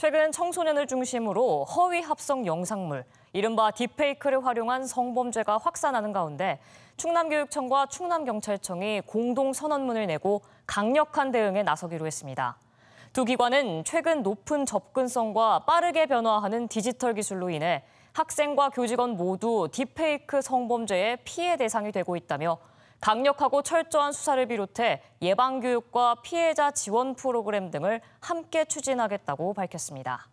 최근 청소년을 중심으로 허위 합성 영상물, 이른바 딥페이크를 활용한 성범죄가 확산하는 가운데 충남교육청과 충남경찰청이 공동 선언문을 내고 강력한 대응에 나서기로 했습니다. 두 기관은 최근 높은 접근성과 빠르게 변화하는 디지털 기술로 인해 학생과 교직원 모두 딥페이크 성범죄의 피해 대상이 되고 있다며 강력하고 철저한 수사를 비롯해 예방교육과 피해자 지원 프로그램 등을 함께 추진하겠다고 밝혔습니다.